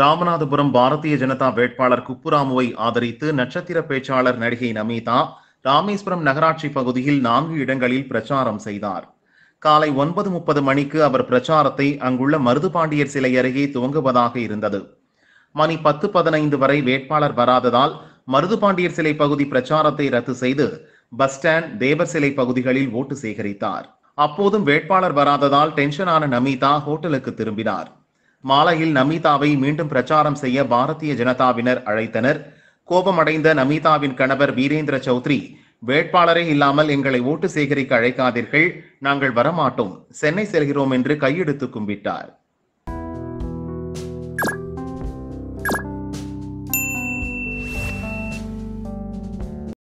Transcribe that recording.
ராமநாதபுரம் பாரதிய ஜனதா வேட்பாளர் குப்புராமுவை ஆதரித்து நட்சத்திர பேச்சாளர் நடிகை நமீதா ராமேஸ்வரம் நகராட்சி பகுதியில் நான்கு இடங்களில் பிரச்சாரம் செய்தார் காலை ஒன்பது முப்பது மணிக்கு அவர் பிரச்சாரத்தை அங்குள்ள மருதுபாண்டியர் சிலை அருகே துவங்குவதாக இருந்தது மணி பத்து பதினைந்து வரை வேட்பாளர் வராததால் மருதுபாண்டியர் சிலை பகுதி பிரச்சாரத்தை ரத்து செய்து பஸ் ஸ்டாண்ட் தேவர் சிலை பகுதிகளில் ஓட்டு சேகரித்தார் அப்போதும் வேட்பாளர் வராததால் டென்ஷனான நமீதா ஹோட்டலுக்கு திரும்பினார் மாலையில் நமீதாவை மீண்டும் பிரச்சாரம் செய்ய பாரதிய ஜனதாவினர் அழைத்தனர் கோபமடைந்த நமீதாவின் கணவர் வீரேந்திர சௌத்ரி வேட்பாளரே இல்லாமல் எங்களை ஓட்டு சேகரிக்க அழைக்காதீர்கள் நாங்கள் வரமாட்டோம் சென்னை செல்கிறோம் என்று கையெடுத்து கும்பிட்டார்